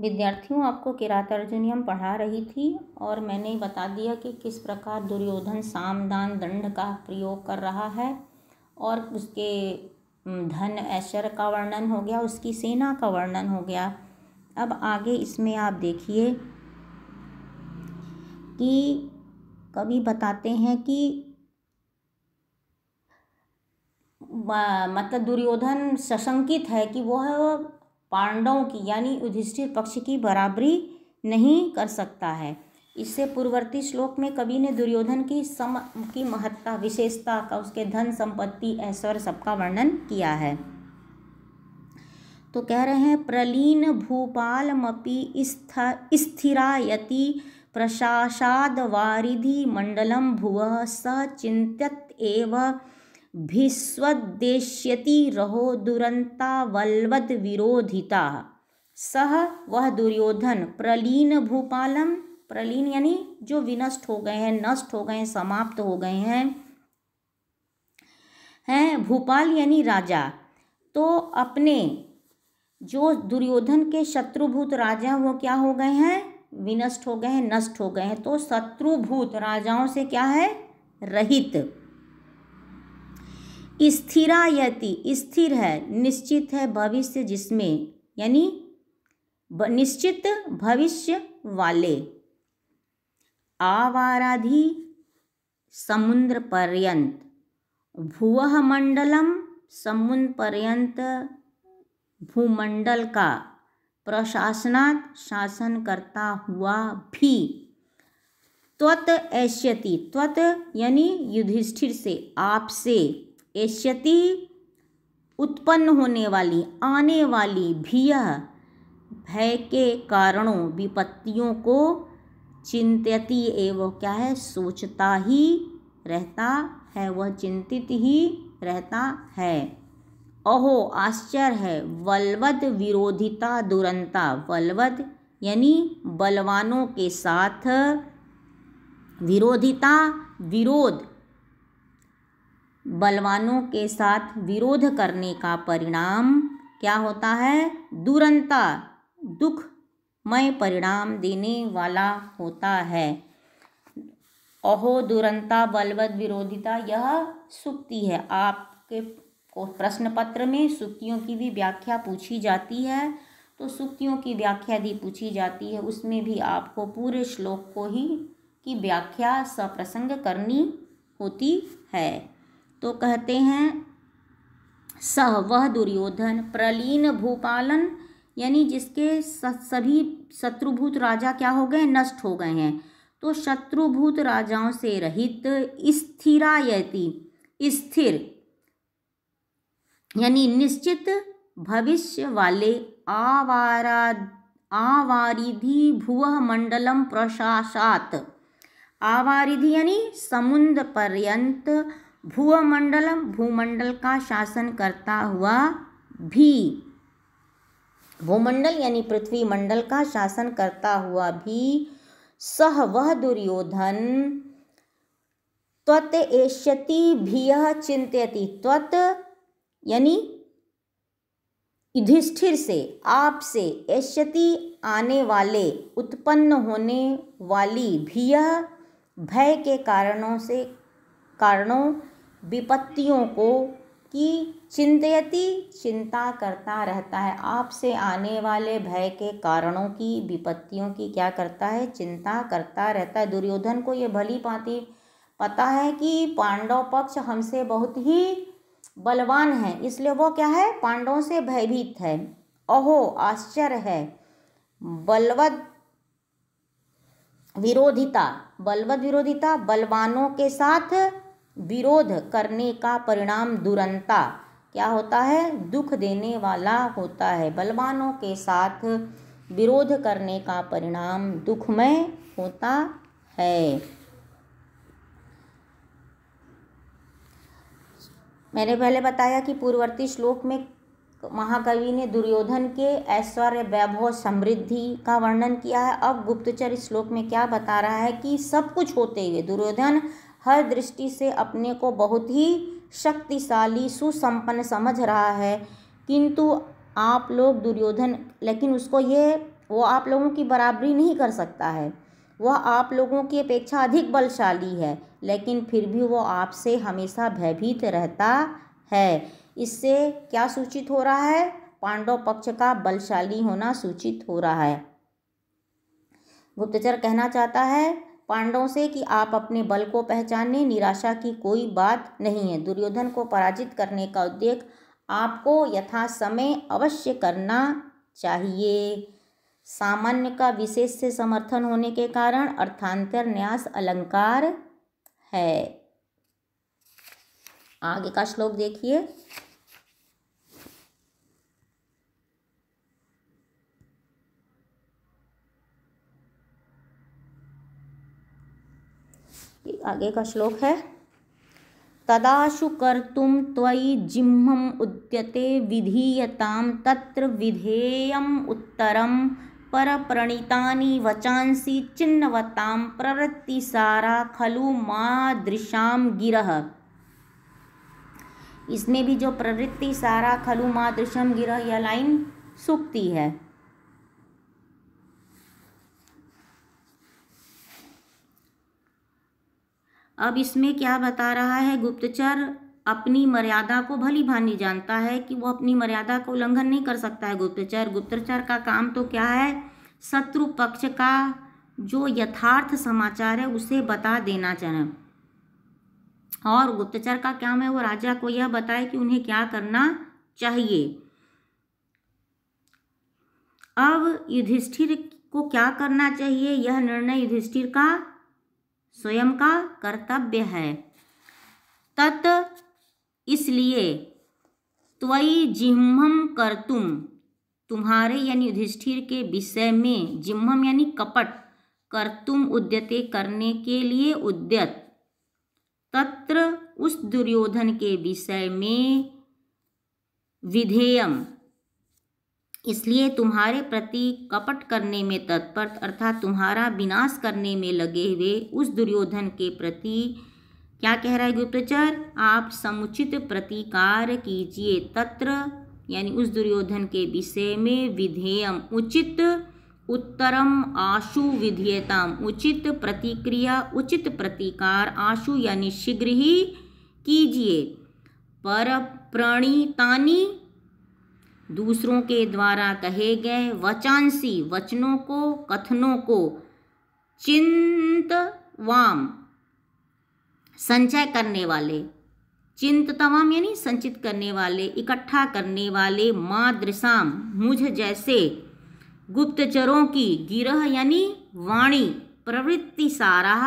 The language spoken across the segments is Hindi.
विद्यार्थियों आपको किरात अर्जुनियम पढ़ा रही थी और मैंने बता दिया कि किस प्रकार दुर्योधन सामदान दंड का प्रयोग कर रहा है और उसके धन ऐश्वर्य का वर्णन हो गया उसकी सेना का वर्णन हो गया अब आगे इसमें आप देखिए कि कभी बताते हैं कि मतलब दुर्योधन सशंकित है कि वह पांडवों की यानी युधिष्ठिर पक्ष की बराबरी नहीं कर सकता है इससे पूर्ववर्ती श्लोक में कवि ने दुर्योधन की सम की महत्ता विशेषता का उसके धन संपत्ति ऐश्वर्य सबका वर्णन किया है तो कह रहे हैं प्रलीन भूपालमपि स्थिरायति प्रशासाद वारिधि मंडलम भुव स चिंत्यत एवं भीस्वद्देश्यति रहो दुरंता वलवद विरोधिता सह वह दुर्योधन प्रलीन भूपालम प्रलीन यानी जो विनष्ट हो गए हैं नष्ट हो गए हैं समाप्त हो गए हैं हैं भूपाल यानी राजा तो अपने जो दुर्योधन के शत्रुभूत राजा वो क्या हो गए हैं विनष्ट हो गए हैं नष्ट हो गए हैं तो शत्रुभूत राजाओं से क्या है रहित स्थिरायति स्थिर है निश्चित है भविष्य जिसमें यानी निश्चित भविष्य वाले आवाराधि समुद्र पर्यंत भूव मंडलम समुद्र पर्यंत भूमंडल का प्रशासनात् शासन करता हुआ भी त्वत ऐश्यति त्वत यानी युधिष्ठिर से आपसे एष्यति उत्पन्न होने वाली आने वाली भी भय के कारणों विपत्तियों को चिंतती एवं क्या है सोचता ही रहता है वह चिंतित ही रहता है अहो आश्चर्य है वलवद विरोधिता दुरंता वलवद यानी बलवानों के साथ विरोधिता विरोध बलवानों के साथ विरोध करने का परिणाम क्या होता है दुरंता दुखमय परिणाम देने वाला होता है अहो दुरंता बलवद विरोधिता यह सुक्ति है आपके प्रश्न पत्र में सुक्तियों की भी व्याख्या पूछी जाती है तो सुक्तियों की व्याख्या भी पूछी जाती है उसमें भी आपको पूरे श्लोक को ही की व्याख्या सप्रसंग करनी होती है तो कहते हैं सह वह दुर्योधन प्रलीन भूपालन यानी जिसके सभी शत्रुभूत राजा क्या हो गए नष्ट हो गए हैं तो शत्रुभूत राजाओं से रहित स्थिरायति स्थिर यानी निश्चित भविष्य वाले आवारा आवारिधि भुव मंडलम प्रशासात आवारिधि यानी समुद्र पर्यंत भूमंडलम भूमंडल का शासन करता हुआ भी भूमंडल यानी पृथ्वी मंडल का शासन करता हुआ भी सह वह दुर्योधन त्वत एष्यति भिय चिंत्यति त्वत यानी युधिष्ठिर से आपसे ऐश्यति आने वाले उत्पन्न होने वाली भी भय के कारणों से कारणों विपत्तियों को कि चिंतती चिंता करता रहता है आपसे आने वाले भय के कारणों की विपत्तियों की क्या करता है चिंता करता रहता है दुर्योधन को ये भली पाती पता है कि पांडव पक्ष हमसे बहुत ही बलवान है इसलिए वो क्या है पांडवों से भयभीत है अहो आश्चर्य है बलवद विरोधिता बलवद विरोधिता बलवानों के साथ विरोध करने का परिणाम दुरंता क्या होता है दुख देने वाला होता है बलवानों के साथ विरोध करने का परिणाम दुखमय होता है मैंने पहले बताया कि पूर्ववर्ती श्लोक में महाकवि ने दुर्योधन के ऐश्वर्य वैभव समृद्धि का वर्णन किया है अब गुप्तचर श्लोक में क्या बता रहा है कि सब कुछ होते हुए दुर्योधन हर दृष्टि से अपने को बहुत ही शक्तिशाली सुसंपन्न समझ रहा है किंतु आप लोग दुर्योधन लेकिन उसको ये वो आप लोगों की बराबरी नहीं कर सकता है वह आप लोगों की अपेक्षा अधिक बलशाली है लेकिन फिर भी वो आपसे हमेशा भयभीत रहता है इससे क्या सूचित हो रहा है पांडव पक्ष का बलशाली होना सूचित हो रहा है गुप्तचर कहना चाहता है पांडवों से कि आप अपने बल को पहचानने निराशा की कोई बात नहीं है दुर्योधन को पराजित करने का उद्देश्य आपको यथा समय अवश्य करना चाहिए सामान्य का विशेष से समर्थन होने के कारण अर्थांतर न्यास अलंकार है आगे का श्लोक देखिए आगे का श्लोक है तदाशु कर्तुम त्वयि जिह्मम उद्यते विधीयताम तत्र विधेयम उत्तरम वचांसी वचांसि प्रवृत्ति प्रवृत्तिसारा खलु मादृशां गिरह इसमें भी जो प्रवृत्ति सारा खलु दृशम गिरह यह लाइन सुक्ति है अब इसमें क्या बता रहा है गुप्तचर अपनी मर्यादा को भली भांति जानता है कि वो अपनी मर्यादा का उल्लंघन नहीं कर सकता है गुप्तचर गुप्तचर का काम तो क्या है शत्रु पक्ष का जो यथार्थ समाचार है उसे बता देना चाहे और गुप्तचर का काम है वो राजा को यह बताए कि उन्हें क्या करना चाहिए अब युधिष्ठिर को क्या करना चाहिए यह निर्णय युधिष्ठिर का स्वयं का कर्तव्य है तत् इसलिए जिम्हम कर करतुम तुम्हारे यानी युधिष्ठिर के विषय में जिम्हम यानी कपट करतुम उद्यते करने के लिए उद्यत तत्र उस दुर्योधन के विषय में विधेयम इसलिए तुम्हारे प्रति कपट करने में तत्पर अर्थात तुम्हारा विनाश करने में लगे हुए उस दुर्योधन के प्रति क्या कह रहा है गुप्तचर आप समुचित प्रतिकार कीजिए तत्र यानी उस दुर्योधन के विषय में विधेयम उचित उत्तरम आशु विधेयता उचित प्रतिक्रिया उचित प्रतिकार आशु यानी शीघ्र ही कीजिए पर प्रणीतानी दूसरों के द्वारा कहे गए वचांसी वचनों को कथनों को चिंतवाम संचय करने वाले चिंततवाम यानी संचित करने वाले इकट्ठा करने वाले मादृशाम मुझ जैसे गुप्तचरों की गिरह यानी वाणी प्रवृत्ति सारा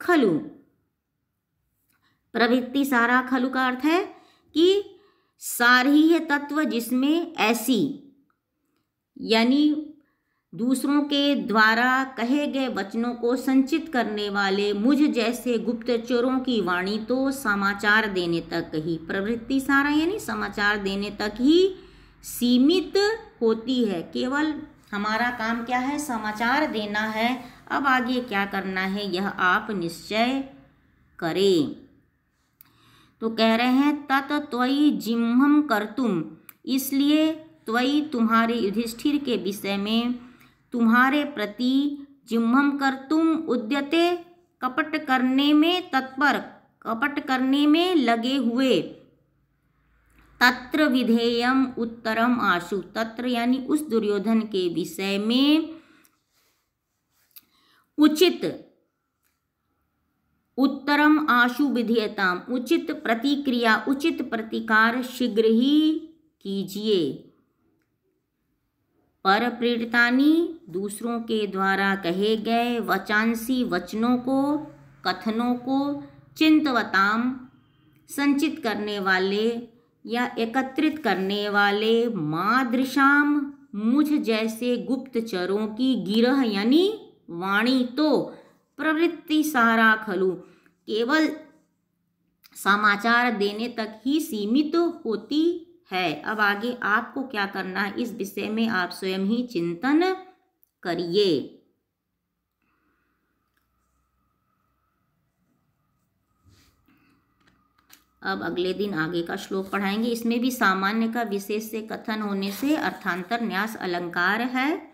खलु प्रवृत्ति सारा खलु का अर्थ है कि सारहीय तत्व जिसमें ऐसी यानी दूसरों के द्वारा कहे गए वचनों को संचित करने वाले मुझ जैसे गुप्तचरों की वाणी तो समाचार देने तक ही प्रवृत्ति सारा यानी समाचार देने तक ही सीमित होती है केवल हमारा काम क्या है समाचार देना है अब आगे क्या करना है यह आप निश्चय करें तो कह रहे हैं तत त्वयी जिम्हम कर तुम इसलिए त्वयि तुम्हारे युधिष्ठिर के विषय में तुम्हारे प्रति जिम्हम कर तुम उद्यते कपट करने में तत्पर कपट करने में लगे हुए तत्र विधेयम उत्तरम आशु तत्र यानी उस दुर्योधन के विषय में उचित उत्तरम आशु विधेयताम उचित प्रतिक्रिया उचित प्रतिकार शीघ्र ही कीजिए पर प्रेरितानी दूसरों के द्वारा कहे गए वचांसी वचनों को कथनों को चिंतवताम संचित करने वाले या एकत्रित करने वाले मादृशाम मुझ जैसे गुप्तचरों की गिरह यानी वाणी तो प्रवृत्ति सारा खलु केवल समाचार देने तक ही सीमित होती है अब आगे आपको क्या करना है इस विषय में आप स्वयं ही चिंतन करिए अब अगले दिन आगे का श्लोक पढ़ाएंगे इसमें भी सामान्य का विशेष से कथन होने से अर्थांतर न्यास अलंकार है